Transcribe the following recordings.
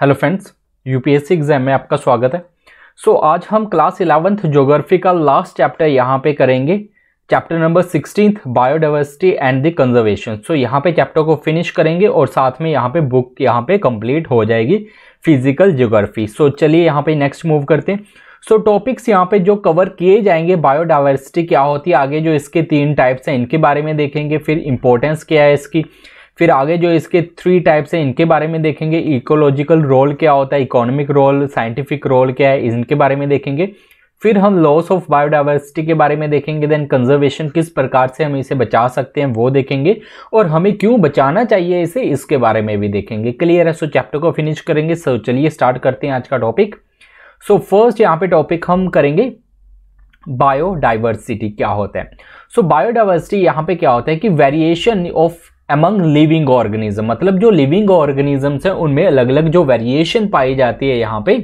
hello friends UPSC exam में आपका स्वागत है सो so, आज हम क्लास इलेवंथ जोग्राफी का लास्ट चैप्टर यहाँ पे करेंगे chapter number sixteen biodiversity and the conservation so यहाँ पे चैप्टर को फिनिश करेंगे और साथ में यहाँ पे बुक यहाँ पे कंप्लीट हो जाएगी फिजिकल जोग्राफी सो so, चलिए यहाँ पे नेक्स्ट मूव करते हैं सो so, टॉपिक्स यहाँ पे जो कवर किए जाएंगे बायोडाइवर्सिटी क्या होती है आगे जो इसके तीन टाइप्स हैं इनके बारे में देखेंगे फिर इंपॉर्टेंस क्या है इसकी फिर आगे जो इसके थ्री टाइप्स हैं इनके बारे में देखेंगे इकोलॉजिकल रोल क्या होता है इकोनॉमिक रोल साइंटिफिक रोल क्या है इनके बारे में देखेंगे फिर हम लॉस ऑफ बायोडाइवर्सिटी के बारे में देखेंगे देन कंजर्वेशन किस प्रकार से हम इसे बचा सकते हैं वो देखेंगे और हमें क्यों बचाना चाहिए इसे इसके बारे में भी देखेंगे क्लियर है सो चैप्टर को फिनिश करेंगे सो चलिए स्टार्ट करते हैं आज का टॉपिक सो फर्स्ट यहाँ पे टॉपिक हम करेंगे बायोडाइवर्सिटी क्या होता है सो बायोडाइवर्सिटी यहाँ पे क्या होता है कि variation of among living organism मतलब जो लिविंग ऑर्गेनिजम्स हैं उनमें अलग अलग जो वेरिएशन पाई जाती है यहाँ पे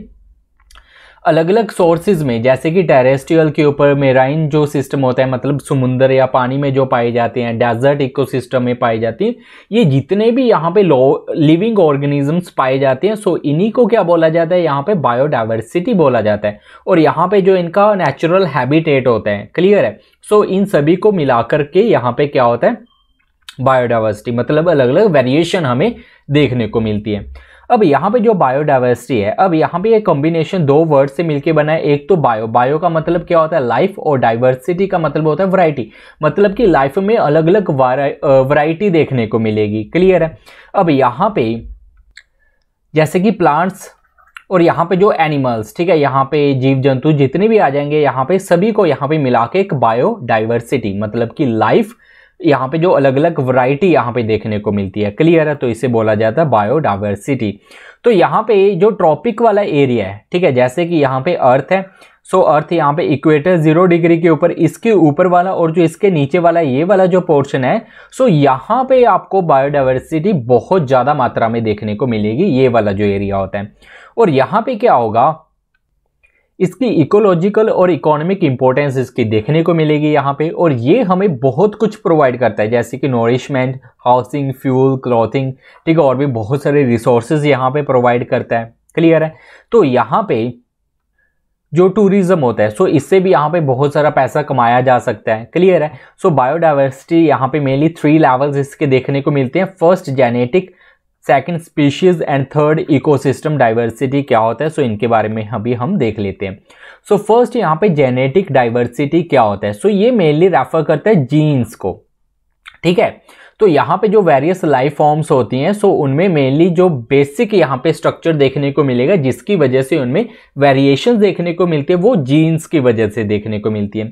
अलग अलग सोर्सेज में जैसे कि टेरेस्ट्रियल के ऊपर मेराइन जो सिस्टम होता है मतलब समुंदर या पानी में जो पाए जाते हैं डेजर्ट इकोसिस्टम में पाए जाती हैं ये जितने भी यहाँ पे लिविंग ऑर्गेनिजम्स पाए जाते हैं सो इन्हीं को क्या बोला जाता है यहाँ पे बायोडाइवर्सिटी बोला जाता है और यहाँ पे जो इनका नेचुरल हैबिटेट होता है क्लियर है सो इन सभी को मिलाकर के यहाँ पे क्या होता है बायोडाइवर्सिटी मतलब अलग अलग वेरिएशन हमें देखने को मिलती है अब यहाँ पे जो बायोडाइवर्सिटी है अब यहाँ पे ये कॉम्बिनेशन दो वर्ड से मिलके बना है एक तो बायो बायो का मतलब क्या होता है लाइफ और डाइवर्सिटी का मतलब होता है वैरायटी मतलब कि लाइफ में अलग अलग वैरायटी देखने को मिलेगी क्लियर है अब यहाँ पे जैसे कि प्लांट्स और यहाँ पे जो एनिमल्स ठीक है यहाँ पे जीव जंतु जितने भी आ जाएंगे यहाँ पे सभी को यहाँ पे मिला के एक बायोडाइवर्सिटी मतलब कि लाइफ यहाँ पे जो अलग अलग वैरायटी यहाँ पे देखने को मिलती है क्लियर है तो इसे बोला जाता है बायोडाइवर्सिटी तो यहाँ पे जो ट्रॉपिक वाला एरिया है ठीक है जैसे कि यहाँ पे अर्थ है सो अर्थ यहाँ पे इक्वेटर जीरो डिग्री के ऊपर इसके ऊपर वाला और जो इसके नीचे वाला ये वाला जो पोर्शन है सो यहाँ पे आपको बायोडाइवर्सिटी बहुत ज़्यादा मात्रा में देखने को मिलेगी ये वाला जो एरिया होता है और यहाँ पे क्या होगा इसकी इकोलॉजिकल और इकोनॉमिक इंपॉर्टेंस इसकी देखने को मिलेगी यहाँ पे और ये हमें बहुत कुछ प्रोवाइड करता है जैसे कि नोरिशमेंट हाउसिंग फ्यूल क्लॉथिंग ठीक है और भी बहुत सारे रिसोर्सेज यहाँ पे प्रोवाइड करता है क्लियर है तो यहाँ पे जो टूरिज्म होता है सो इससे भी यहाँ पे बहुत सारा पैसा कमाया जा सकता है क्लियर है सो बायोडाइवर्सिटी यहाँ पे मेनली थ्री लेवल्स इसके देखने को मिलते हैं first genetic second species and third ecosystem diversity क्या होता है सो so, इनके बारे में अभी हम देख लेते हैं सो फर्स्ट यहाँ पे जेनेटिक डाइवर्सिटी क्या होता है सो so, ये मेनली रेफर करता है जीन्स को ठीक है तो यहाँ पे जो वेरियस लाइफ फॉर्म्स होती हैं सो उनमें मेनली जो बेसिक यहाँ पे स्ट्रक्चर देखने को मिलेगा जिसकी वजह से उनमें वेरिएशन देखने को मिलती है वो जीन्स की वजह से देखने को मिलती है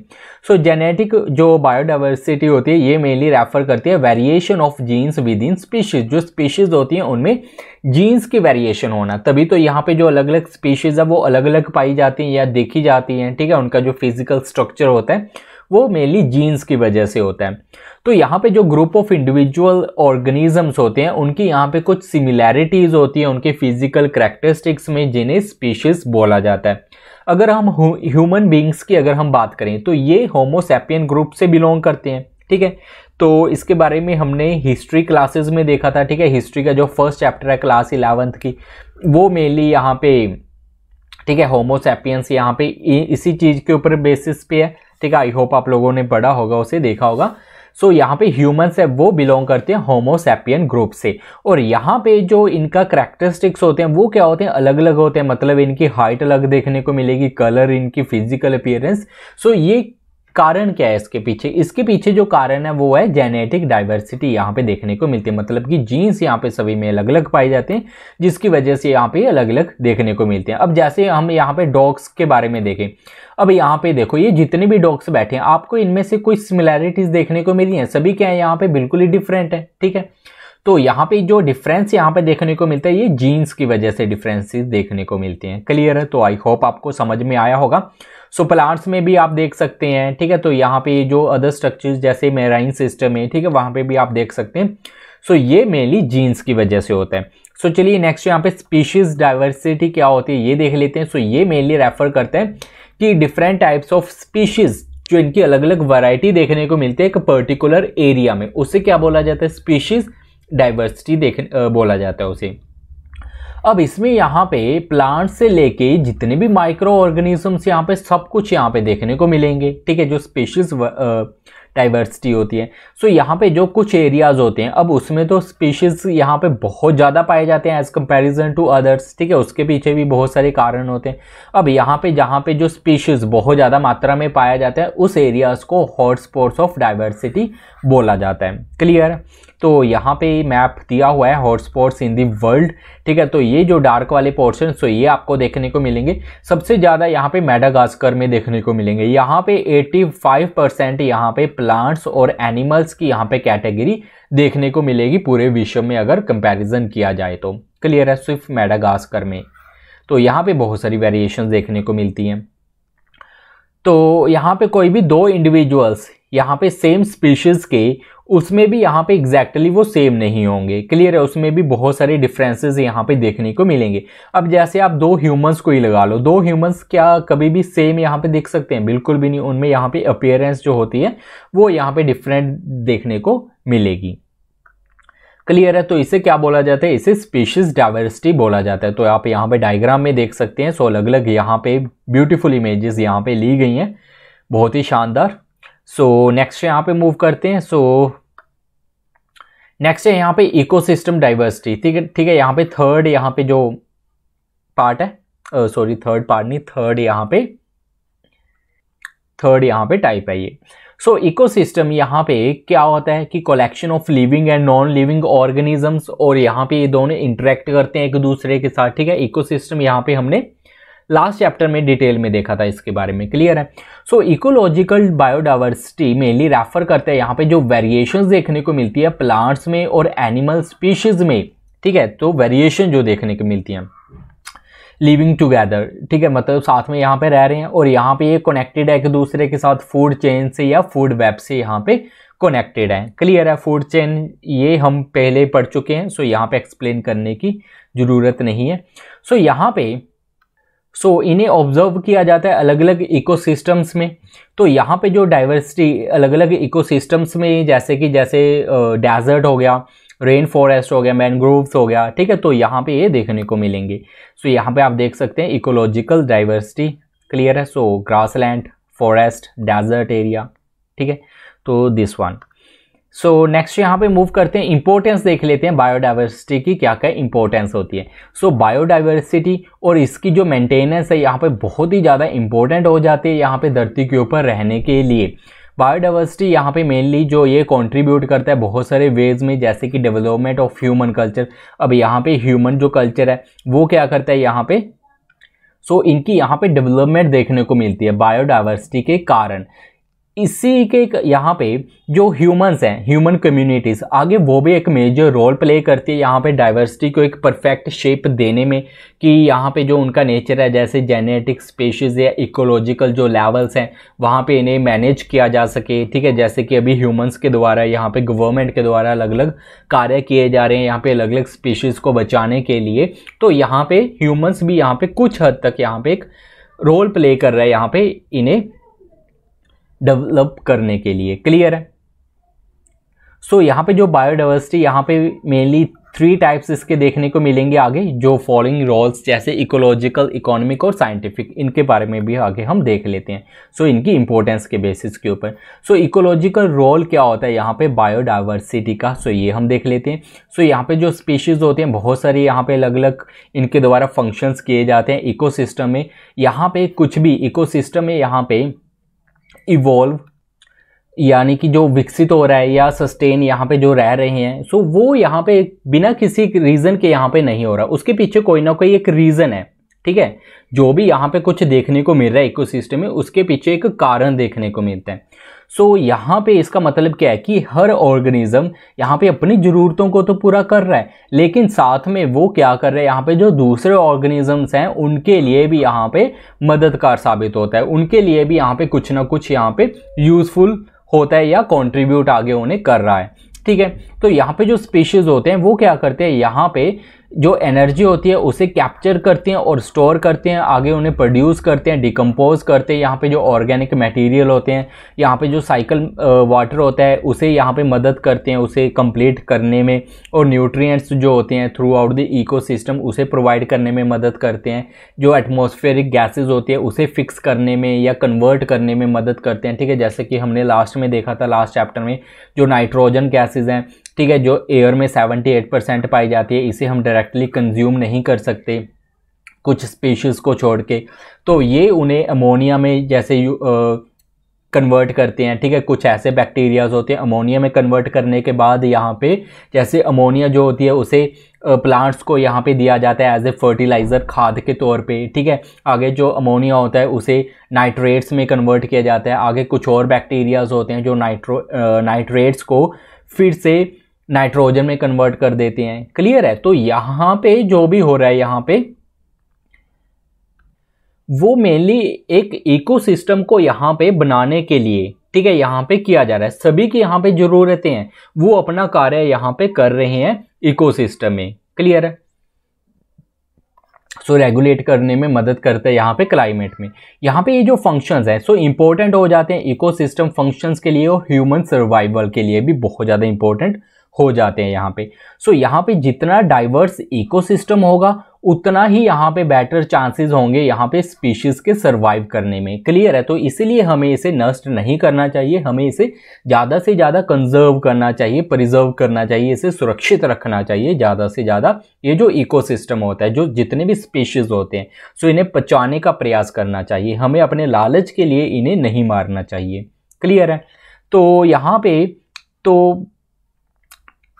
सो जेनेटिक जो बायोडाइवर्सिटी होती है ये मेनली रेफर करती है variation of genes within species जो स्पीशीज होती हैं उनमें जीन्स की वेरिएशन होना तभी तो यहाँ पे जो अलग अलग स्पीशीज़ है वो अलग अलग पाई जाती हैं या देखी जाती हैं ठीक है उनका जो फिजिकल स्ट्रक्चर होता है वो मेनली जीन्स की वजह से होता है तो यहाँ पे जो ग्रुप ऑफ इंडिविजुअल ऑर्गेनिजम्स होते हैं उनकी यहाँ पे कुछ सिमिलैरिटीज़ होती हैं उनके फिजिकल करेक्टरिस्टिक्स में जिन्हें स्पीशीज बोला जाता है अगर हम ह्यूमन बींग्स की अगर हम बात करें तो ये होमोसेपियन ग्रुप से बिलोंग करते हैं ठीक है तो इसके बारे में हमने हिस्ट्री क्लासेस में देखा था ठीक है हिस्ट्री का जो फर्स्ट चैप्टर है क्लास इलेवंथ की वो मेनली यहाँ पे ठीक है होमोसेपियंस यहाँ पे इसी चीज़ के ऊपर बेसिस पे है ठीक है आई होप आप लोगों ने पढ़ा होगा उसे देखा होगा सो so, यहाँ पे ह्यूमन्स है वो बिलोंग करते हैं होमोसेपियन ग्रुप से और यहाँ पे जो इनका करैक्टरिस्टिक्स होते हैं वो क्या होते हैं अलग अलग होते हैं मतलब इनकी हाइट अलग देखने को मिलेगी कलर इनकी फिजिकल अपियरेंस सो so, ये कारण क्या है इसके पीछे इसके पीछे जो कारण है वो है जेनेटिक डाइवर्सिटी यहाँ पे देखने को मिलती है मतलब कि जीन्स यहाँ पे सभी में अलग अलग पाए जाते हैं जिसकी वजह से यहाँ पे अलग अलग देखने को मिलते हैं अब जैसे हम यहाँ पे डॉग्स के बारे में देखें अब यहाँ पे देखो ये जितने भी डॉग्स बैठे हैं आपको इनमें से कोई सिमिलैरिटीज़ देखने को मिली हैं सभी क्या है यहाँ पे बिल्कुल ही डिफरेंट है ठीक है तो यहाँ पे जो डिफरेंस यहाँ पे देखने को मिलता है ये जीन्स की वजह से डिफरेंसेस देखने को मिलते हैं क्लियर है तो आई होप आपको समझ में आया होगा सो so, प्लांट्स में भी आप देख सकते हैं ठीक है तो यहाँ पे जो अदर स्ट्रक्चर्स जैसे मेराइन सिस्टम है ठीक है वहाँ पे भी आप देख सकते हैं सो so, ये मेनली जीन्स की वजह से होता है सो so, चलिए नेक्स्ट यहाँ पे स्पीशीज डाइवर्सिटी क्या होती है ये देख लेते हैं सो so, ये मेनली रेफर करते हैं कि डिफरेंट टाइप्स ऑफ स्पीशीज जो इनकी अलग अलग वैरायटी देखने को मिलती है एक पर्टिकुलर एरिया में उसे क्या बोला जाता है स्पीशीज़ डाइवर्सिटी देख बोला जाता है उसे अब इसमें यहाँ पे प्लांट से लेके जितने भी माइक्रो ऑर्गेनिजम्स यहाँ पे सब कुछ यहाँ पे देखने को मिलेंगे ठीक है जो स्पेशीज डाइवर्सिटी होती है सो so, यहाँ पे जो कुछ एरियाज होते हैं अब उसमें तो स्पीशीज़ यहाँ पे बहुत ज़्यादा पाए जाते हैं एज़ कंपैरिजन टू अदर्स ठीक है उसके पीछे भी बहुत सारे कारण होते हैं अब यहाँ पे जहाँ पे जो स्पीशीज़ बहुत ज़्यादा मात्रा में पाया जाता है उस एरियाज़ को हॉट स्पॉट्स ऑफ डाइवर्सिटी बोला जाता है क्लियर तो यहाँ पे मैप दिया हुआ है hot spots in the world ठीक है तो ये जो डार्क वाले पोर्शन तो ये आपको देखने को मिलेंगे सबसे ज़्यादा यहाँ पे मेडागास्कर में देखने को मिलेंगे यहाँ पे 85 परसेंट यहाँ पे प्लांट्स और एनिमल्स की यहाँ पे कैटेगरी देखने को मिलेगी पूरे विश्व में अगर कंपेरिजन किया जाए तो क्लियर है सिर्फ मेडागास्कर में तो यहाँ पे बहुत सारी वेरिएशन देखने को मिलती हैं तो यहाँ पे कोई भी दो इंडिविजुअल्स यहाँ पे सेम स्पीशीज़ के उसमें भी यहाँ पे एग्जैक्टली exactly वो सेम नहीं होंगे क्लियर है उसमें भी बहुत सारे डिफरेंसेस यहाँ पे देखने को मिलेंगे अब जैसे आप दो ह्यूमंस को ही लगा लो दो ह्यूमंस क्या कभी भी सेम यहाँ पे देख सकते हैं बिल्कुल भी नहीं उनमें यहाँ पे अपियरेंस जो होती है वो यहाँ पे डिफरेंट देखने को मिलेगी क्लियर है तो इसे क्या बोला जाता है इसे स्पीशीज डाइवर्सिटी बोला जाता है तो आप यहाँ पर डायग्राम में देख सकते हैं सो अलग अलग यहाँ पे ब्यूटिफुल इमेजेस यहाँ पर ली गई हैं बहुत ही शानदार सो नेक्स्ट यहाँ पे मूव करते हैं सो नेक्स्ट है यहाँ पे इकोसिस्टम डाइवर्सिटी ठीक है ठीक है यहाँ पे थर्ड यहाँ पे जो पार्ट है सॉरी थर्ड पार्ट नहीं थर्ड यहाँ पे थर्ड यहाँ पे टाइप है ये सो इकोसिस्टम यहाँ पे क्या होता है कि collection of living and non living organisms और यहाँ पे ये दोनों इंटरेक्ट करते हैं एक दूसरे के साथ ठीक है सिस्टम यहाँ पे हमने लास्ट चैप्टर में डिटेल में देखा था इसके बारे में क्लियर है so ecological biodiversity mainly refer करते हैं यहाँ पे जो वेरिएशंस देखने को मिलती है प्लांट्स में और एनिमल स्पीशीज में ठीक है तो वेरिएशन जो देखने को मिलती है लिविंग टुगेदर ठीक है मतलब साथ में यहाँ पे रह रहे हैं और यहाँ पे ये कनेक्टेड है एक दूसरे के साथ फूड चेन से या फूड वेब से यहाँ पे कनेक्टेड है क्लियर है फूड चेन ये हम पहले पढ़ चुके हैं सो यहाँ पे एक्सप्लेन करने की ज़रूरत नहीं है सो यहाँ पे सो so, इन्हें ऑब्जर्व किया जाता है अलग अलग इकोसिस्टम्स में तो यहाँ पे जो डाइवर्सिटी अलग अलग इकोसिस्टम्स में जैसे कि जैसे डेजर्ट हो गया रेन फॉरेस्ट हो गया मैनग्रोव्स हो गया ठीक है तो यहाँ पे ये देखने को मिलेंगे सो so, यहाँ पे आप देख सकते हैं इकोलॉजिकल डाइवर्सिटी क्लियर है so grassland forest desert area ठीक है तो दिस वन सो नेक्स्ट यहाँ पे मूव करते हैं इंपॉर्टेंस देख लेते हैं बायोडाइवर्सिटी की क्या क्या इंपॉर्टेंस होती है सो so, बायोडाइवर्सिटी और इसकी जो मेंटेनेंस है यहाँ पे बहुत ही ज़्यादा इंपॉर्टेंट हो जाती है यहाँ पे धरती के ऊपर रहने के लिए बायोडाइवर्सिटी यहाँ पे मेनली जो ये कंट्रीब्यूट करता है बहुत सारे वेज में जैसे कि डेवलपमेंट ऑफ ह्यूमन कल्चर अब यहाँ पे ह्यूमन जो कल्चर है वो क्या करता है यहाँ पे सो so, इनकी यहाँ पे डेवलपमेंट देखने को मिलती है बायोडाइवर्सिटी के कारण इसी के यहाँ पे जो ह्यूमंस हैं ह्यूमन कम्युनिटीज़ आगे वो भी एक मेजर रोल प्ले करती है यहाँ पे डाइवर्सिटी को एक परफेक्ट शेप देने में कि यहाँ पे जो उनका नेचर है जैसे जेनेटिक स्पेशीज़ या इकोलॉजिकल जो लेवल्स हैं वहाँ पे इन्हें मैनेज किया जा सके ठीक है जैसे कि अभी ह्यूमंस के द्वारा यहाँ पर गवर्नमेंट के द्वारा अलग अलग कार्य किए जा रहे हैं यहाँ पर अलग अलग स्पीशीज़ को बचाने के लिए तो यहाँ पर ह्यूमन्स भी यहाँ पर कुछ हद तक यहाँ पर एक रोल प्ले कर रहे हैं यहाँ पर इन्हें डेवलप करने के लिए क्लियर है सो so, यहाँ पे जो बायोडाइवर्सिटी यहाँ पे मेनली थ्री टाइप्स इसके देखने को मिलेंगे आगे जो फॉलोइंग रोल्स जैसे इकोलॉजिकल इकोनॉमिक और साइंटिफिक इनके बारे में भी आगे हम देख लेते हैं सो so, इनकी इंपॉर्टेंस के बेसिस के ऊपर सो इकोलॉजिकल रोल क्या होता है यहाँ पे बायोडाइवर्सिटी का सो so, ये हम देख लेते हैं सो so, यहाँ पे जो स्पीशीज़ होते हैं बहुत सारे यहाँ पे अलग अलग इनके द्वारा फंक्शंस किए जाते हैं इकोसिस्टम में यहाँ पे कुछ भी इको में यहाँ पे इवॉल्व यानी कि जो विकसित हो रहा है या सस्टेन यहाँ पे जो रह रहे हैं सो वो यहाँ पे बिना किसी रीज़न के यहाँ पे नहीं हो रहा उसके पीछे कोई ना कोई एक रीज़न है ठीक है जो भी यहाँ पे कुछ देखने को मिल रहा है इकोसिस्टम में उसके पीछे एक कारण देखने को मिलता है सो so, यहाँ पे इसका मतलब क्या है कि हर ऑर्गेनिज्म यहाँ पे अपनी ज़रूरतों को तो पूरा कर रहा है लेकिन साथ में वो क्या कर रहे हैं यहाँ पे जो दूसरे ऑर्गेनिजम्स हैं उनके लिए भी यहाँ पे मददगार साबित होता है उनके लिए भी यहाँ पे कुछ ना कुछ यहाँ पे यूज़फुल होता है या कंट्रीब्यूट आगे उन्हें कर रहा है ठीक है तो यहाँ पे जो स्पीशीज़ होते हैं वो क्या करते हैं यहाँ पे जो एनर्जी होती है उसे कैप्चर करते हैं और स्टोर करते हैं आगे उन्हें प्रोड्यूस करते हैं डिकम्पोज करते हैं यहाँ पे जो ऑर्गेनिक मटेरियल होते हैं यहाँ पे जो साइकिल वाटर होता है उसे यहाँ पे मदद करते हैं उसे कंप्लीट करने में और न्यूट्रिएंट्स जो होते हैं थ्रू आउट द इकोसिस्टम उसे प्रोवाइड करने में मदद करते हैं जो एटमोसफेयरिक गैसेज होती है उसे फिक्स करने में या कन्वर्ट करने में मदद करते हैं ठीक है जैसे कि हमने लास्ट में देखा था लास्ट चैप्टर में जो नाइट्रोजन गैसेज हैं ठीक है जो एयर में 78 परसेंट पाई जाती है इसे हम डायरेक्टली कंज्यूम नहीं कर सकते कुछ स्पीशीज़ को छोड़ के तो ये उन्हें अमोनिया में जैसे यू, कन्वर्ट करते हैं ठीक है कुछ ऐसे बैक्टीरियाज होते हैं अमोनिया में कन्वर्ट करने के बाद यहाँ पे जैसे अमोनिया जो होती है उसे प्लांट्स को यहाँ पे दिया जाता है एज ए फर्टिलाइज़र खाद के तौर पे ठीक है आगे जो अमोनिया होता है उसे नाइट्रेट्स में कन्वर्ट किया जाता है आगे कुछ और बैक्टीरियाज होते हैं जो नाइट्रो नाइट्रेट्स को फिर से नाइट्रोजन में कन्वर्ट कर देते हैं क्लियर है तो यहाँ पे जो भी हो रहा है यहाँ पे वो मेनली एक इकोसिस्टम को यहाँ पे बनाने के लिए ठीक है यहाँ पे किया जा रहा है सभी की यहाँ पे जरूरतें हैं वो अपना कार्य यहाँ पे कर रहे हैं इकोसिस्टम में क्लियर है सो so, रेगुलेट करने में मदद करते हैं यहाँ पे क्लाइमेट में यहाँ पे ये यह जो फंक्शंस हैं सो इंपॉर्टेंट हो जाते हैं इकोसिस्टम फंक्शंस के लिए और ह्यूमन सर्वाइवल के लिए भी बहुत ज़्यादा इंपॉर्टेंट हो जाते हैं यहाँ पे सो so, यहाँ पे जितना डाइवर्स इकोसिस्टम होगा उतना ही यहाँ पे बेटर चांसेस होंगे यहाँ पे स्पीशीज़ के सर्वाइव करने में क्लियर है तो इसीलिए हमें इसे नष्ट नहीं करना चाहिए हमें इसे ज़्यादा से ज़्यादा कंजर्व करना चाहिए प्रिजर्व करना चाहिए इसे सुरक्षित रखना चाहिए ज़्यादा से ज़्यादा ये जो इकोसिस्टम होता है जो जितने भी स्पीशीज़ होते हैं सो इन्हें बचाने का प्रयास करना चाहिए हमें अपने लालच के लिए इन्हें नहीं मारना चाहिए क्लियर है तो यहाँ पे तो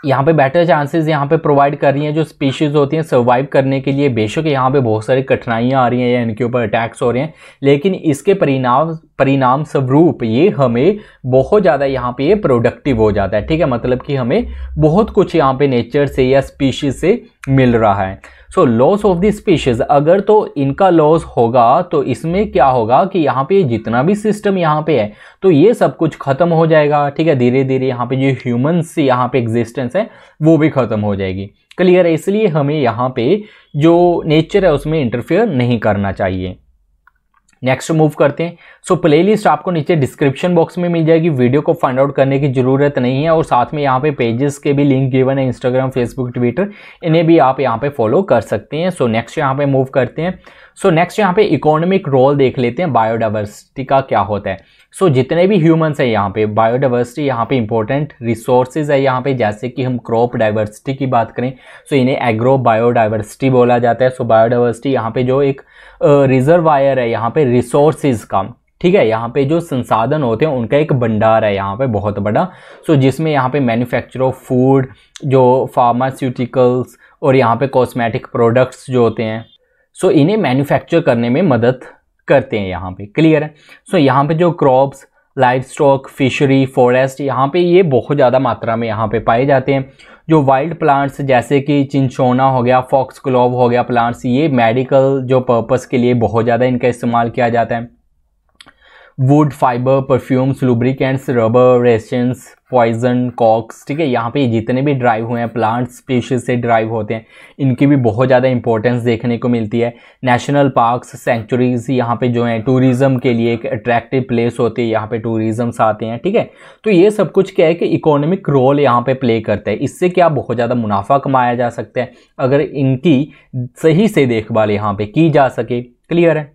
यहाँ पे बेटर चांसेस यहाँ पे प्रोवाइड कर रही हैं जो स्पीशीज़ होती हैं सर्वाइव करने के लिए बेशक यहाँ पे बहुत सारी कठिनाइयाँ आ रही हैं या इनके ऊपर अटैक्स हो रहे हैं लेकिन इसके परिणाम परिणाम स्वरूप ये हमें बहुत ज़्यादा यहाँ पे ये प्रोडक्टिव हो जाता है ठीक है मतलब कि हमें बहुत कुछ यहाँ पे नेचर से या स्पीशीज़ से मिल रहा है so loss of the species अगर तो इनका लॉस होगा तो इसमें क्या होगा कि यहाँ पे जितना भी सिस्टम यहाँ पे है तो ये सब कुछ ख़त्म हो जाएगा ठीक है धीरे धीरे यहाँ पे जो ह्यूमन्स यहाँ पे एग्जिस्टेंस है वो भी ख़त्म हो जाएगी क्लियर है इसलिए हमें यहाँ पे जो नेचर है उसमें इंटरफेयर नहीं करना चाहिए नेक्स्ट मूव करते हैं सो प्लेलिस्ट आपको नीचे डिस्क्रिप्शन बॉक्स में मिल जाएगी वीडियो को फाइंड आउट करने की ज़रूरत नहीं है और साथ में यहाँ पे पेजेस के भी लिंक गिवन है इंस्टाग्राम फेसबुक ट्विटर इन्हें भी आप यहाँ पे फॉलो कर सकते हैं सो नेक्स्ट यहाँ पे मूव करते हैं सो नेक्स्ट यहाँ पे इकोनॉमिक रोल देख लेते हैं बायोडाइवर्सिटी का क्या होता है सो so, जितने भी ह्यूमंस हैं यहाँ पे बायोडाइवर्सिटी यहाँ पे इंपॉर्टेंट रिसोर्सेज है यहाँ पे जैसे कि हम क्रॉप डाइवर्सिटी की बात करें सो so, इन्हें एग्रो बायोडाइवर्सिटी बोला जाता है सो बायोडाइवर्सिटी यहाँ पे जो एक रिजर्वायर है यहाँ पे रिसोर्सेज का ठीक है यहाँ पे जो संसाधन होते हैं उनका एक भंडार है यहाँ पे बहुत बड़ा सो so, जिसमें यहाँ पे मैन्युफैक्चर ऑफ फूड जो फार्मास्यूटिकल्स और यहाँ पे कॉस्मेटिक प्रोडक्ट्स जो होते हैं सो so, इन्हें मैन्युफैक्चर करने में मदद करते हैं यहाँ पे क्लियर है सो so, यहाँ पे जो crops life stock fishery forest यहाँ पे ये बहुत ज़्यादा मात्रा में यहाँ पे पाए जाते हैं जो वाइल्ड प्लांट्स जैसे कि चिंचोना हो गया फॉक्स क्लोव हो गया प्लांट्स ये मेडिकल जो पर्पज़ के लिए बहुत ज़्यादा इनका इस्तेमाल किया जाता है wood fibre perfumes lubricants rubber resins poison कॉक्स ठीक है यहाँ पे जितने भी ड्राइव हुए हैं प्लांट स्पीशीज से ड्राइव होते हैं इनकी भी बहुत ज़्यादा इंपॉर्टेंस देखने को मिलती है नेशनल पार्क्स सेंचुरीज यहाँ पे जो है टूरिज़्म के लिए एक अट्रैक्टिव प्लेस होती है यहाँ पे टूरिज़म्स आते हैं ठीक है तो ये सब कुछ क्या है कि इकोनॉमिक रोल यहाँ पर प्ले करता है इससे क्या बहुत ज़्यादा मुनाफा कमाया जा सकता है अगर इनकी सही से देखभाल यहाँ पर की जा सके क्लियर है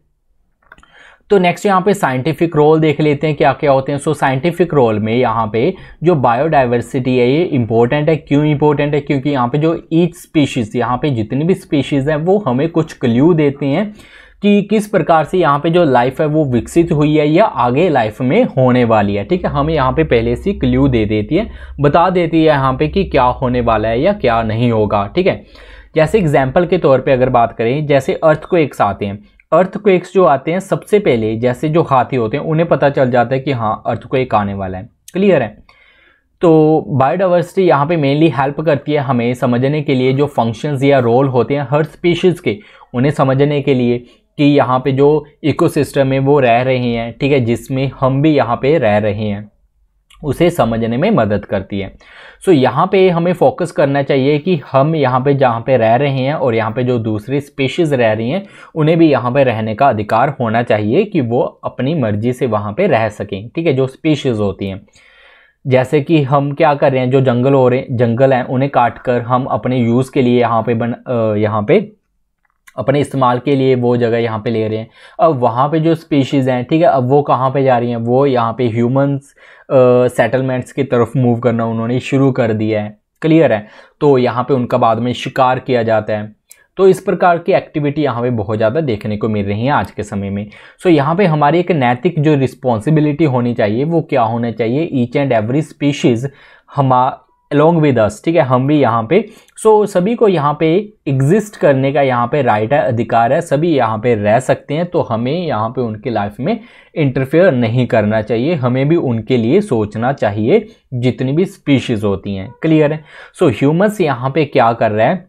तो नेक्स्ट यहाँ पे साइंटिफिक रोल देख लेते हैं क्या क्या होते हैं सो साइंटिफिक रोल में यहाँ पे जो बायोडाइवर्सिटी है ये इंपॉर्टेंट है क्यों इंपॉर्टेंट है क्योंकि यहाँ पे जो ईच स्पीशीज़ यहाँ पे जितनी भी स्पीशीज़ हैं वो हमें कुछ क्ल्यू देते हैं कि किस प्रकार से यहाँ पे जो लाइफ है वो विकसित हुई है या आगे लाइफ में होने वाली है ठीक है हमें यहाँ पे पहले से क्ल्यू दे देती है बता देती है यहाँ पे कि क्या होने वाला है या क्या नहीं होगा ठीक है जैसे एग्जाम्पल के तौर पे अगर बात करें जैसे अर्थ को एक साथ हैं अर्थक्वेक्स जो आते हैं सबसे पहले जैसे जो हाथी होते हैं उन्हें पता चल जाता है कि हाँ अर्थक्वेक आने वाला है क्लियर है तो बायोडावर्सिटी यहाँ पे मेनली हेल्प करती है हमें समझने के लिए जो फंक्शंस या रोल होते हैं हर स्पीशीज़ के उन्हें समझने के लिए कि यहाँ पे जो इकोसिस्टम है वो रह रहे हैं ठीक है जिसमें हम भी यहाँ पे रह रहे हैं उसे समझने में मदद करती है सो so, यहाँ पे हमें फोकस करना चाहिए कि हम यहाँ पे जहाँ पे रह रहे हैं और यहाँ पे जो दूसरी स्पेशीज़ रह रही हैं उन्हें भी यहाँ पे रहने का अधिकार होना चाहिए कि वो अपनी मर्जी से वहाँ पे रह सकें ठीक है जो स्पीशीज़ होती हैं जैसे कि हम क्या कर रहे हैं जो जंगल हो रहे जंगल हैं उन्हें काट कर हम अपने यूज़ के लिए यहाँ पर बन यहाँ पर अपने इस्तेमाल के लिए वो जगह यहाँ पे ले रहे हैं अब वहाँ पे जो स्पीशीज़ हैं ठीक है अब वो कहाँ पे जा रही हैं वो यहाँ पे ह्यूमंस सेटलमेंट्स की तरफ मूव करना उन्होंने शुरू कर दिया है क्लियर है तो यहाँ पे उनका बाद में शिकार किया जाता है तो इस प्रकार की एक्टिविटी यहाँ पे बहुत ज़्यादा देखने को मिल रही है आज के समय में सो so, यहाँ पे हमारी एक नैतिक जो रिस्पॉन्सिबिलिटी होनी चाहिए वो क्या होना चाहिए ईच एंड एवरी स्पीशीज़ हमा अलोंग विद अस ठीक है हम भी यहाँ पे सो so, सभी को यहाँ पे एग्जिस्ट करने का यहाँ पे राइट है अधिकार है सभी यहाँ पे रह सकते हैं तो हमें यहाँ पे उनके लाइफ में इंटरफेयर नहीं करना चाहिए हमें भी उनके लिए सोचना चाहिए जितनी भी स्पीशीज़ होती हैं क्लियर है सो ह्यूमस ह्यूमन्स यहाँ पे क्या कर रहे हैं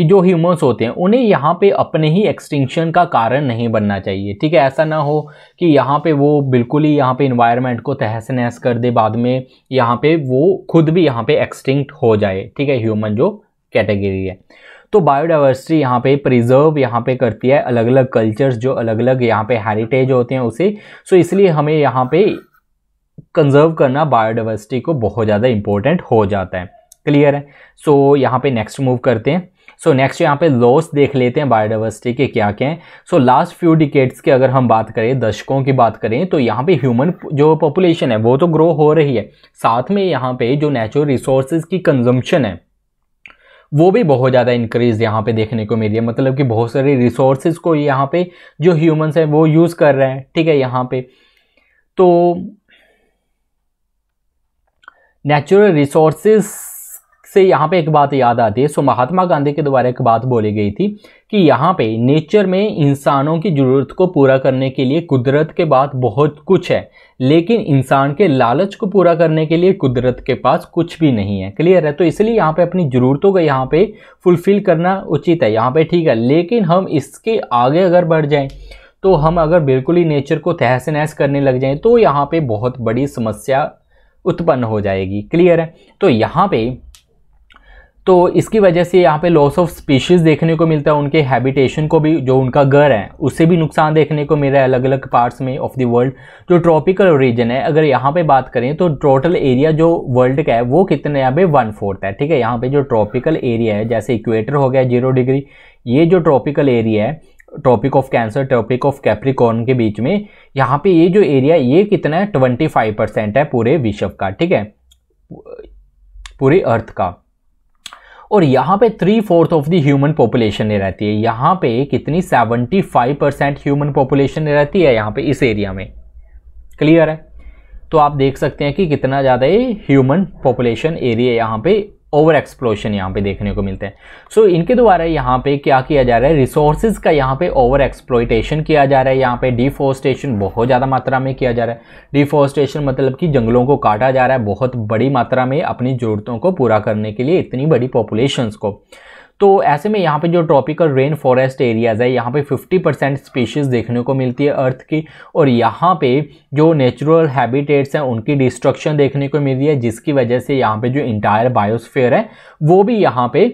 कि जो ह्यूमंस होते हैं उन्हें यहाँ पे अपने ही एक्सटिंक्शन का कारण नहीं बनना चाहिए ठीक है ऐसा ना हो कि यहाँ पे वो बिल्कुल ही यहाँ पे इन्वायरमेंट को तहस नहस कर दे बाद में यहाँ पे वो खुद भी यहाँ पे एक्सटिंक्ट हो जाए ठीक है ह्यूमन जो कैटेगरी है तो बायोडाइवर्सिटी यहाँ पे प्रिजर्व यहाँ पे करती है अलग अलग कल्चर्स जो अलग अलग यहाँ पे हेरिटेज होते हैं उसे सो इसलिए हमें यहाँ पे कंजर्व करना बायोडाइवर्सिटी को बहुत ज़्यादा इंपॉर्टेंट हो जाता है क्लियर है सो so, यहाँ पे नेक्स्ट मूव करते हैं सो नेक्स्ट यहाँ पे लॉस देख लेते हैं बायोडाइवर्सिटी के क्या क्या हैं सो लास्ट फ्यू डिकेट्स की अगर हम बात करें दशकों की बात करें तो यहाँ पे ह्यूमन जो पॉपुलेशन है वो तो ग्रो हो रही है साथ में यहाँ पे जो नेचुरल रिसोर्सेज की कंजम्पशन है वो भी बहुत ज़्यादा इंक्रीज यहाँ पे देखने को मिली है मतलब कि बहुत सारे रिसोर्सेज को यहाँ पे जो ह्यूमंस हैं वो यूज़ कर रहे हैं ठीक है यहाँ पे तो नेचुरल रिसोर्सेज से यहाँ पे एक बात याद आती है सो महात्मा गांधी के द्वारा एक बात बोली गई थी कि यहाँ पे नेचर में इंसानों की ज़रूरत को पूरा करने के लिए कुदरत के बाद बहुत कुछ है लेकिन इंसान के लालच को पूरा करने के लिए कुदरत के पास कुछ भी नहीं है क्लियर है तो इसलिए यहाँ पे अपनी ज़रूरतों का यहाँ पे फुलफ़िल करना उचित है यहाँ पे ठीक है लेकिन हम इसके आगे अगर बढ़ जाएँ तो हम अगर बिल्कुल ही नेचर को तहस नहस करने लग जाएँ तो यहाँ पे बहुत बड़ी समस्या उत्पन्न हो जाएगी क्लियर है तो यहाँ पे तो इसकी वजह से यहाँ पे लॉस ऑफ स्पीशीज़ देखने को मिलता है उनके हैबिटेशन को भी जो उनका घर है उससे भी नुकसान देखने को मिल रहा है अलग अलग पार्ट्स में ऑफ द वर्ल्ड जो ट्रॉपिकल रीजन है अगर यहाँ पे बात करें तो टोटल एरिया जो वर्ल्ड का है वो कितने यहाँ पे वन फोर्थ है ठीक है यहाँ पर जो ट्रॉपिकल एरिया है जैसे इक्वेटर हो गया जीरो डिग्री ये जो ट्रॉपिकल एरिया है tropic of cancer tropic of capricorn के बीच में यहाँ पर ये जो एरिया ये कितना है ट्वेंटी फाइव परसेंट है पूरे विश्व का ठीक है पूरे अर्थ का और यहाँ पे three fourth of the human population ने रहती है यहाँ पे कितनी seventy five percent human population ने रहती है यहाँ पे इस एरिया में क्लियर है तो आप देख सकते हैं कि कितना ज़्यादा ये ह्यूमन पॉपुलेशन एरिया यहाँ पे ओवर एक्सप्लोशन यहाँ पे देखने को मिलते हैं सो so, इनके द्वारा यहाँ पे क्या किया जा रहा है रिसोर्सेज का यहाँ पे ओवर एक्सप्लोइटेशन किया जा रहा है यहाँ पे डिफोरेस्टेशन बहुत ज़्यादा मात्रा में किया जा रहा है डिफोरेस्टेशन मतलब कि जंगलों को काटा जा रहा है बहुत बड़ी मात्रा में अपनी ज़रूरतों को पूरा करने के लिए इतनी बड़ी पॉपुलेशन को तो ऐसे में यहाँ पे जो ट्रॉपिकल रेन फॉरेस्ट एरियाज़ है यहाँ पे 50 परसेंट स्पीशीज़ देखने को मिलती है अर्थ की और यहाँ पे जो नेचुरल हैबिटेट्स हैं उनकी डिस्ट्रक्शन देखने को मिल रही है जिसकी वजह से यहाँ पे जो इंटायर बायोस्फेयर है वो भी यहाँ पे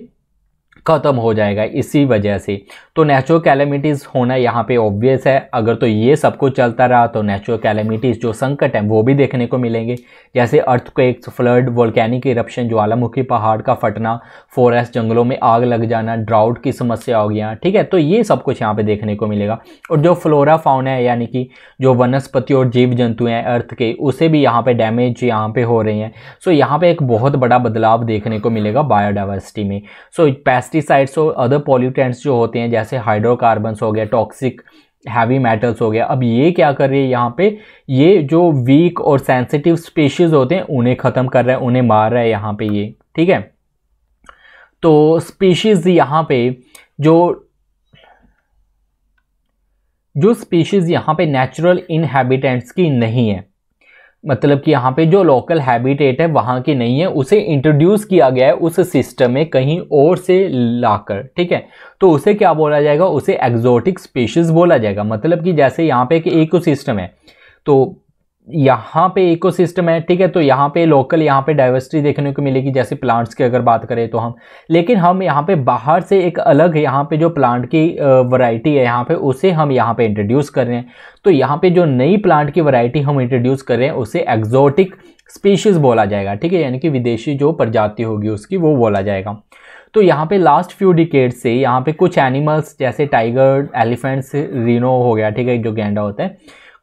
ख़त्म हो जाएगा इसी वजह से तो नेचुरल कैलेमिटीज़ होना यहाँ पे ऑब्वियस है अगर तो ये सब कुछ चलता रहा तो नेचुरल कैलेमिटीज़ जो संकट हैं वो भी देखने को मिलेंगे जैसे अर्थ को एक फ्लड वोल्कैनिक इरप्शन ज्वालामुखी पहाड़ का फटना फॉरेस्ट जंगलों में आग लग जाना ड्राउट की समस्या हो गया ठीक है तो ये सब कुछ यहाँ पर देखने को मिलेगा और जो फ्लोरा फाउन है यानी कि जो वनस्पति और जीव जंतु हैं अर्थ के उसे भी यहाँ पर डैमेज यहाँ पर हो रहे हैं सो यहाँ पर एक बहुत बड़ा बदलाव देखने को मिलेगा बायोडाइवर्सिटी में सो पैस्ट पेस्टिसाइड्स और अदर पॉल्यूटेंट्स जो होते हैं जैसे हाइड्रोकार्बन्स हो गए टॉक्सिक हैवी मेटल्स हो गया अब ये क्या कर रही है यहाँ पे ये जो वीक और सेंसिटिव स्पीशीज होते हैं उन्हें ख़त्म कर रहा है उन्हें मार रहा है यहाँ पे ये ठीक है तो स्पीशीज़ यहाँ पे जो जो स्पीशीज़ यहाँ पे नेचुरल इनहेबिटेंट्स की नहीं है मतलब कि यहाँ पे जो लोकल हैबिटेट है वहाँ की नहीं है उसे इंट्रोड्यूस किया गया है उस सिस्टम में कहीं और से लाकर ठीक है तो उसे क्या बोला जाएगा उसे एक्जोटिक स्पीशीज़ बोला जाएगा मतलब कि जैसे यहाँ पे कि इको सिस्टम है तो यहाँ पे इकोसिस्टम है ठीक है तो यहाँ पे लोकल यहाँ पे डाइवर्सिटी देखने को मिलेगी जैसे प्लांट्स की अगर बात करें तो हम लेकिन हम यहाँ पे बाहर से एक अलग यहाँ पे जो प्लांट की वैरायटी है यहाँ पे उसे हम यहाँ पे इंट्रोड्यूस कर रहे हैं तो यहाँ पे जो नई प्लांट की वैरायटी हम इंट्रोड्यूस कर रहे हैं उसे एक्जोटिक स्पीशीज़ बोला जाएगा ठीक है यानी कि विदेशी जो प्रजाति होगी उसकी वो बोला जाएगा तो यहाँ पे लास्ट फ्यू डिकेड से यहाँ पे कुछ एनिमल्स जैसे टाइगर एलिफेंट्स रीनो हो गया ठीक है जो गेंडा होता है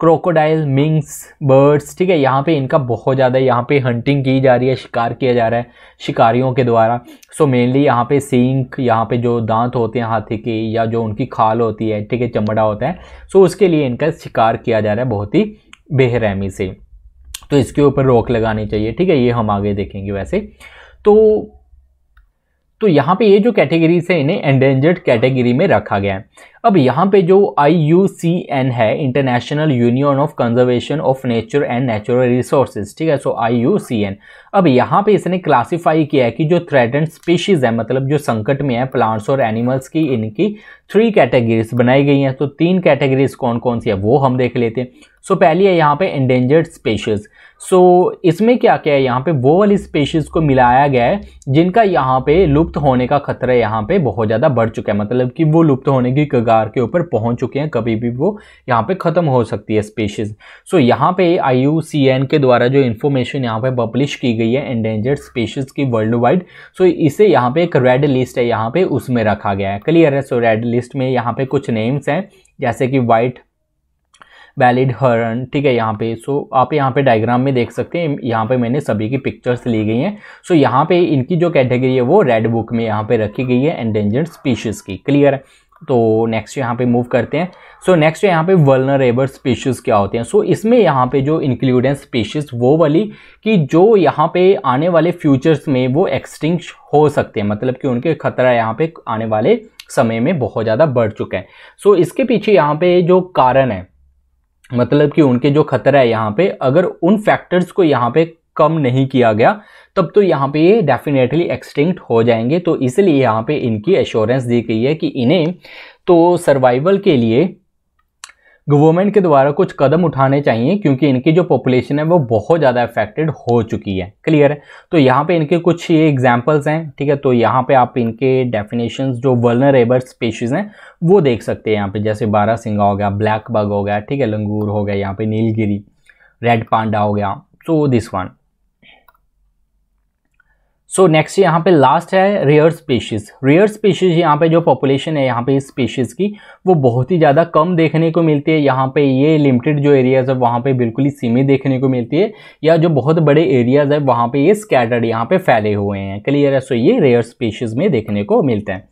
क्रोकोडाइल मिंग्स बर्ड्स ठीक है यहाँ पे इनका बहुत ज़्यादा यहाँ पे हंटिंग की जा रही है शिकार किया जा रहा है शिकारियों के द्वारा सो मेनली यहाँ पे सींग यहाँ पे जो दांत होते हैं हाथी के या जो उनकी खाल होती है ठीक है चमड़ा होता है सो उसके लिए इनका शिकार किया जा रहा है बहुत ही बेहरहमी से तो इसके ऊपर रोक लगानी चाहिए ठीक है ये हम आगे देखेंगे वैसे तो तो यहाँ पे ये जो कैटेगरीज है इन्हें एंडेंजर्ड कैटेगरी में रखा गया है अब यहाँ पे जो आई है international union of conservation of nature and natural resources ठीक है सो आई अब यहाँ पे इसने क्लासिफाई किया है कि जो थ्रेटेंड स्पीशीज़ है मतलब जो संकट में है प्लांट्स और एनिमल्स की इनकी थ्री कैटेगरीज बनाई गई हैं तो तीन कैटेगरीज कौन कौन सी है वो हम देख लेते हैं सो पहली है यहाँ पे एंडेंजर्ड स्पीशीज़ सो so, इसमें क्या क्या है यहाँ पे वो वाली स्पेशीज़ को मिलाया गया है जिनका यहाँ पे लुप्त होने का खतरा यहाँ पे बहुत ज़्यादा बढ़ चुका है मतलब कि वो लुप्त होने की कगार के ऊपर पहुँच चुके हैं कभी भी वो यहाँ पे ख़त्म हो सकती है स्पेशीज़ सो so, यहाँ पे आई के द्वारा जो इन्फॉर्मेशन यहाँ पे पब्लिश की गई है एंडेंजर्ड स्पेशीज़ की वर्ल्ड वाइड सो इसे यहाँ पर एक रेड लिस्ट है यहाँ पर उसमें रखा गया है क्लियर है सो रेड लिस्ट में यहाँ पर कुछ नेम्स हैं जैसे कि वाइट वैलिड हर्न ठीक है यहाँ पे सो आप यहाँ पे डायग्राम में देख सकते हैं यहाँ पे मैंने सभी की पिक्चर्स ली गई हैं सो यहाँ पे इनकी जो कैटेगरी है वो रेड बुक में यहाँ पे रखी गई है एंडेंजर्ड स्पीशीज़ की क्लियर है तो नेक्स्ट यहाँ पे मूव करते हैं सो so, नेक्स्ट यहाँ पे वर्नरेबल स्पीशीज़ क्या होते हैं सो so, इसमें यहाँ पे जो इंक्लूड हैं स्पीशीज़ वो वाली कि जो यहाँ पे आने वाले फ्यूचर्स में वो एक्सटिंक्ट हो सकते हैं मतलब कि उनके खतरा यहाँ पे आने वाले समय में बहुत ज़्यादा बढ़ चुके हैं सो so, इसके पीछे यहाँ पे जो कारण है मतलब कि उनके जो खतरा है यहाँ पे अगर उन फैक्टर्स को यहाँ पे कम नहीं किया गया तब तो यहाँ पे ये डेफिनेटली एक्सटिंक्ट हो जाएंगे तो इसलिए यहाँ पे इनकी एश्योरेंस दी गई है कि इन्हें तो सर्वाइवल के लिए गवर्नमेंट के द्वारा कुछ कदम उठाने चाहिए क्योंकि इनकी जो पॉपुलेशन है वो बहुत ज़्यादा अफेक्टेड हो चुकी है क्लियर है तो यहाँ पे इनके कुछ ये एग्जाम्पल्स हैं ठीक है तो यहाँ पे आप इनके डेफिनेशन जो वर्नरेबल स्पेशीज़ हैं वो देख सकते हैं यहाँ पे जैसे बारह सिंगा हो गया ब्लैक बग हो गया ठीक है लंगूर हो गया यहाँ पे नीलगिरी रेड पांडा हो गया so this one so next यहाँ पे लास्ट है रेयर स्पीशीज़ रेयर स्पीशीज़ यहाँ पे जो पॉपुलेशन है यहाँ पे इस स्पीशीज़ की वो बहुत ही ज़्यादा कम देखने को मिलती है यहाँ पे ये लिमिटेड जो एरियाज़ है वहाँ पे बिल्कुल ही सीमित देखने को मिलती है या जो बहुत बड़े एरियाज़ है वहाँ पे ये स्कैटर्ड यहाँ पे फैले हुए हैं क्लियर है सो ये रेयर स्पीशीज़ में देखने को मिलते हैं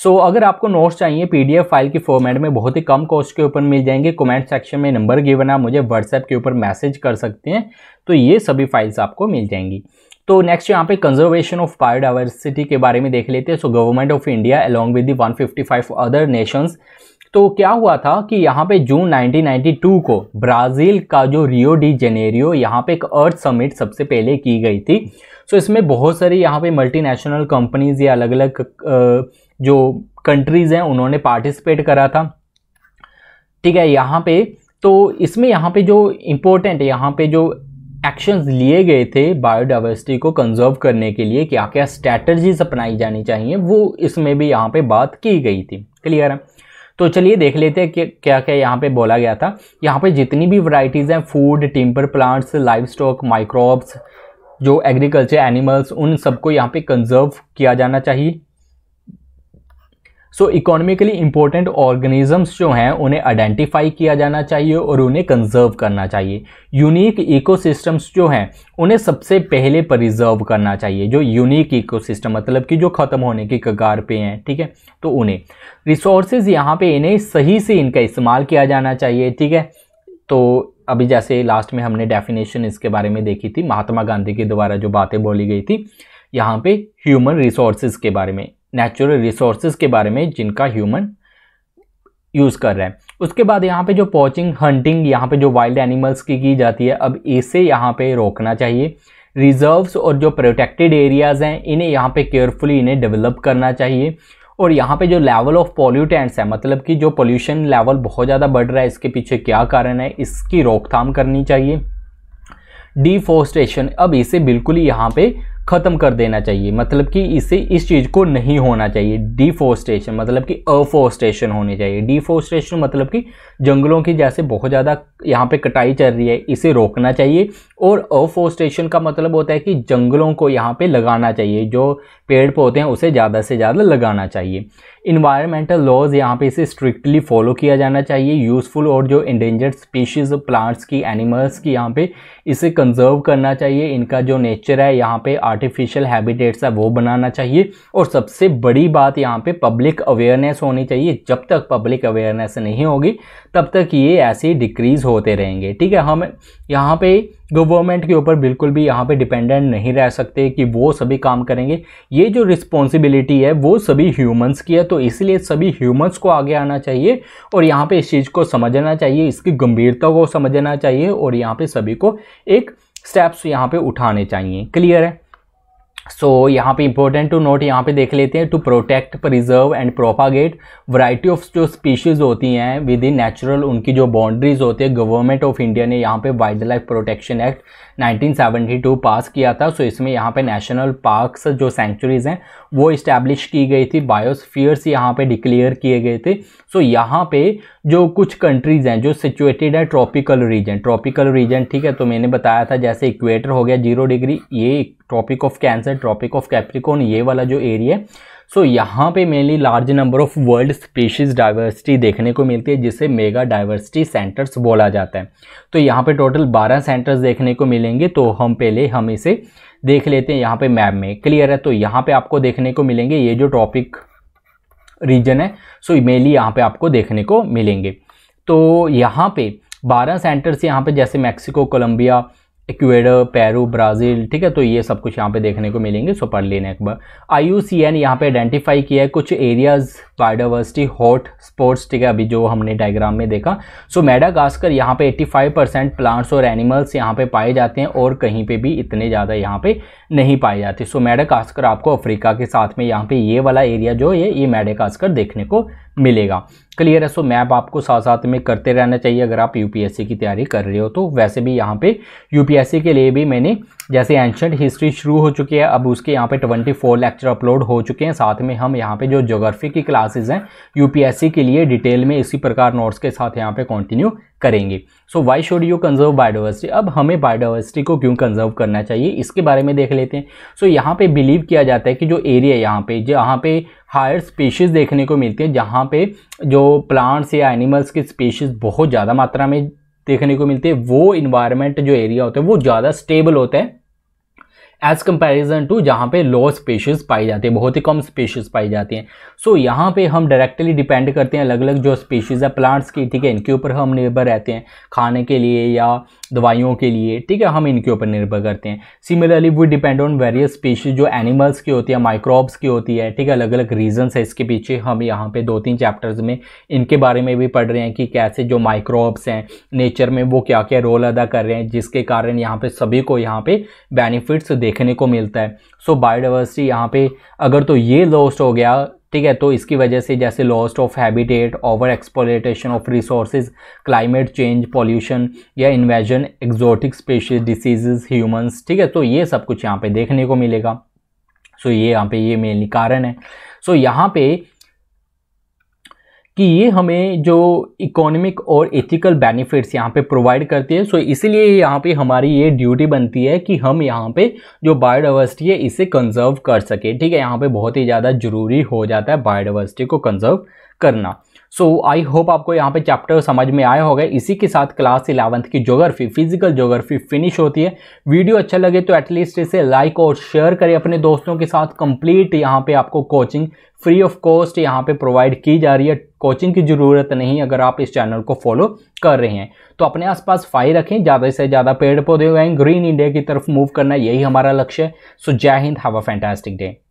सो so, अगर आपको नोट्स चाहिए पीडीएफ फाइल की फॉर्मेट में बहुत ही कम कॉस्ट के ऊपर मिल जाएंगे कमेंट सेक्शन में नंबर गिवन आप मुझे व्हाट्सएप के ऊपर मैसेज कर सकते हैं तो ये सभी फाइल्स आपको मिल जाएंगी तो नेक्स्ट यहाँ पे कंजर्वेशन ऑफ बायोडाइवर्सिटी के बारे में देख लेते हैं so government of India along with the 155 other nations तो क्या हुआ था कि यहाँ पे जून 1992 को ब्राज़ील का जो रियो डी जेनेरियो यहाँ पे एक अर्थ समिट सबसे पहले की गई थी सो so, इसमें बहुत सारी यहाँ पे मल्टीनेशनल कंपनीज या अलग अलग जो कंट्रीज़ हैं उन्होंने पार्टिसिपेट करा था ठीक है यहाँ पे तो इसमें यहाँ पे जो इम्पोर्टेंट यहाँ पे जो एक्शंस लिए गए थे बायोडाइवर्सिटी को कंजर्व करने के लिए क्या क्या स्ट्रैटर्जीज अपनाई जानी चाहिए वो इसमें भी यहाँ पे बात की गई थी क्लियर है तो चलिए देख लेते हैं कि क्या क्या यहाँ पे बोला गया था यहाँ पे जितनी भी वराइटीज़ हैं food timber plants life stock microbes जो एग्रीकल्चर एनिमल्स उन सबको यहाँ पे कंजर्व किया जाना चाहिए सो इकोनॉमिकली इंपॉर्टेंट ऑर्गेनिजम्स जो हैं उन्हें आइडेंटिफाई किया जाना चाहिए और उन्हें कंजर्व करना चाहिए यूनिक इकोसिस्टम्स जो हैं उन्हें सबसे पहले प्रिजर्व करना चाहिए जो यूनिक इकोसिस्टम मतलब कि जो ख़त्म होने के कगार पे हैं ठीक है तो उन्हें रिसोर्सेज यहाँ पे इन्हें सही से इनका इस्तेमाल किया जाना चाहिए ठीक है तो अभी जैसे लास्ट में हमने डेफिनेशन इसके बारे में देखी थी महात्मा गांधी के द्वारा जो बातें बोली गई थी यहाँ पे ह्यूमन रिसोर्सेज के बारे में नेचुरल रिसोर्सेज के बारे में जिनका ह्यूमन यूज़ कर रहे हैं उसके बाद यहाँ पे जो पॉचिंग हंटिंग यहाँ पे जो वाइल्ड एनिमल्स की की जाती है अब इसे यहाँ पे रोकना चाहिए रिजर्व्स और जो प्रोटेक्टेड एरियाज़ हैं इन्हें यहाँ पे केयरफुली इन्हें डेवलप करना चाहिए और यहाँ पे जो लेवल ऑफ पॉल्यूटेंट्स है मतलब कि जो पोल्यूशन लेवल बहुत ज़्यादा बढ़ रहा है इसके पीछे क्या कारण है इसकी रोकथाम करनी चाहिए डिफोस्टेशन अब इसे बिल्कुल ही यहाँ पर ख़त्म कर देना चाहिए मतलब कि इसे इस चीज़ को नहीं होना चाहिए डिफोस्टेशन मतलब कि अफोस्टेशन होनी चाहिए डिफोस्टेशन मतलब कि जंगलों की जैसे बहुत ज़्यादा यहाँ पे कटाई चल रही है इसे रोकना चाहिए और अफोस्टेशन का मतलब होता है कि जंगलों को यहाँ पे लगाना चाहिए जो पेड़ पौधे हैं उसे ज़्यादा से ज़्यादा लगाना चाहिए इन्वायरमेंटल लॉज यहाँ पे इसे स्ट्रिक्टली फॉलो किया जाना चाहिए यूज़फुल और जो इंडेंजर्ड स्पीशीज़ प्लांट्स की एनिमल्स की यहाँ पे इसे कंजर्व करना चाहिए इनका जो नेचर है यहाँ पे आर्टिफिशियल हैबिटेट्स है वो बनाना चाहिए और सबसे बड़ी बात यहाँ पे पब्लिक अवेयरनेस होनी चाहिए जब तक पब्लिक अवेयरनेस नहीं होगी तब तक ये ऐसे डिक्रीज़ होते रहेंगे ठीक है हम यहाँ पर गवर्नमेंट के ऊपर बिल्कुल भी यहाँ पे डिपेंडेंट नहीं रह सकते कि वो सभी काम करेंगे ये जो रिस्पॉन्सिबिलिटी है वो सभी ह्यूमंस की है तो इसलिए सभी ह्यूमंस को आगे आना चाहिए और यहाँ पे इस चीज़ को समझना चाहिए इसकी गंभीरता को समझना चाहिए और यहाँ पे सभी को एक स्टेप्स यहाँ पे उठाने चाहिए क्लियर है सो so, यहाँ पे इंपॉर्टेंट टू नोट यहाँ पे देख लेते हैं to protect preserve and propagate variety of जो स्पीशीज़ होती हैं विद इन नेचुरल उनकी जो बाउंड्रीज होती है गवर्नमेंट ऑफ इंडिया ने यहाँ पे वाइल्ड लाइफ प्रोटेक्शन एक्ट 1972 पास किया था सो इसमें यहाँ पे नेशनल पार्क्स जो सेंचुरीज हैं वो इस्टेब्लिश की गई थी बायोस्फीयर्स यहाँ पे डिक्लेयर किए गए थे सो so, यहाँ पे जो कुछ कंट्रीज़ हैं जो सिचुएटेड है ट्रॉपिकल रीजन ट्रॉपिकल रीजन ठीक है तो मैंने बताया था जैसे इक्वेटर हो गया जीरो डिग्री ये tropic of cancer tropic of capricorn ये वाला जो एरिया है सो so, यहाँ पे mainly large number of world species diversity देखने को मिलती है जिसे मेगा डाइवर्सिटी सेंटर्स बोला जाता है तो यहाँ पे टोटल 12 सेंटर्स देखने को मिलेंगे तो हम पहले हम इसे देख लेते हैं यहाँ पे मैप में क्लियर है तो यहाँ पे आपको देखने को मिलेंगे ये जो टॉपिक रीजन है सो so, मेनली यहाँ पर आपको देखने को मिलेंगे तो यहाँ पर बारह सेंटर्स यहाँ पर जैसे Mexico Colombia Ecuador Peru Brazil ठीक है तो ये सब कुछ यहाँ पे देखने को मिलेंगे सो पढ़ लेने एक बार आई यू सी एन यहाँ पर आइडेंटिफाई किया है कुछ एरियाज़ बायोडावर्सिटी हॉट स्पॉट्स ठीक है अभी जो हमने डायग्राम में देखा सो गास्कर यहाँ एट्टी फाइव परसेंट प्लांट्स और एनिमल्स यहाँ पर पाए जाते हैं और कहीं पर भी इतने ज़्यादा यहाँ पर नहीं पाए जाते सो मेडागास्कर आपको अफ्रीका के साथ में यहाँ पर ये वाला एरिया जो है ये मेडागास्कर देखने को मिलेगा क्लियर है सो मैप आपको साथ साथ में करते रहना चाहिए अगर आप यूपीएससी की तैयारी कर रहे हो तो वैसे भी यहाँ पे यूपीएस सी के लिए भी मैंने जैसे एंशंट हिस्ट्री शुरू हो चुकी है अब उसके यहाँ पे 24 लेक्चर अपलोड हो चुके हैं साथ में हम यहाँ पे जो जोग्राफी की क्लासेस हैं यूपीएससी के लिए डिटेल में इसी प्रकार नोट्स के साथ यहाँ पे कंटिन्यू करेंगे so why should you conserve biodiversity अब हमें बायोडावर्सिटी को क्यों कंजर्व करना चाहिए इसके बारे में देख लेते हैं सो so, यहाँ पर बिलीव किया जाता है कि जो एरिया यहाँ पे जहाँ पे हायर स्पीशीज़ देखने को मिलती है जहाँ पे जो प्लांट्स या एनिमल्स की स्पीशीज़ बहुत ज़्यादा मात्रा में देखने को मिलती है वो इन्वायरमेंट जो एरिया होता है वो ज़्यादा स्टेबल होता है एज कंपेरिजन टू जहाँ पे लो स्पेशज पाई जाती है बहुत ही कम स्पेशज़ पाई जाती हैं सो so, यहाँ पे हम डायरेक्टली डिपेंड करते हैं अलग अलग जो स्पेशीज़ है प्लांट्स की ठीक है इनके ऊपर हम निर्भर रहते हैं खाने के लिए या दवाइयों के लिए ठीक है हम इनके ऊपर निर्भर करते हैं सिमिलरली वो डिपेंड ऑन वेरियस स्पीशीज जो एनिमल्स की होती है माइक्रोब्स की होती है ठीक है अलग अलग रीजन्स है इसके पीछे हम यहाँ पे दो तीन चैप्टर्स में इनके बारे में भी पढ़ रहे हैं कि कैसे जो माइक्रोब्स हैं नेचर में वो क्या क्या रोल अदा कर रहे हैं जिसके कारण यहाँ पर सभी को यहाँ पर बेनिफिट्स देखने को मिलता है सो बायोडावर्सिटी बायोडाइवर्सिटी यहाँ पर अगर तो ये लॉस्ट हो गया ठीक है तो इसकी वजह से जैसे lost of habitat over exploitation of resources climate change pollution या invasion exotic special diseases humans ठीक है तो ये सब कुछ यहाँ पे देखने को मिलेगा सो so, ये यहाँ पे ये मेनली कारण है सो so, यहाँ पे कि ये हमें जो इकोनॉमिक और एथिकल बेनिफिट्स यहाँ पे प्रोवाइड करती है सो इसीलिए यहाँ पे हमारी ये ड्यूटी बनती है कि हम यहाँ पे जो बायोडाइवर्सिटी है इसे कंजर्व कर सके ठीक है यहाँ पे बहुत ही ज़्यादा ज़रूरी हो जाता है बायोडाइवर्सिटी को कंजर्व करना सो आई होप आपको यहाँ पे चैप्टर समझ में आया होगा इसी के साथ क्लास इलेवंथ की ज्योग्राफी फिजिकल ज्योग्राफी फिनिश होती है वीडियो अच्छा लगे तो एटलीस्ट इसे लाइक और शेयर करें अपने दोस्तों के साथ कंप्लीट यहाँ पे आपको कोचिंग फ्री ऑफ कॉस्ट यहाँ पे प्रोवाइड की जा रही है कोचिंग की ज़रूरत नहीं अगर आप इस चैनल को फॉलो कर रहे हैं तो अपने आसपास फाई रखें ज़्यादा से ज़्यादा पेड़ पौधे उगाएं ग्रीन इंडिया की तरफ मूव करना यही हमारा लक्ष्य है so Jai Hind have a fantastic day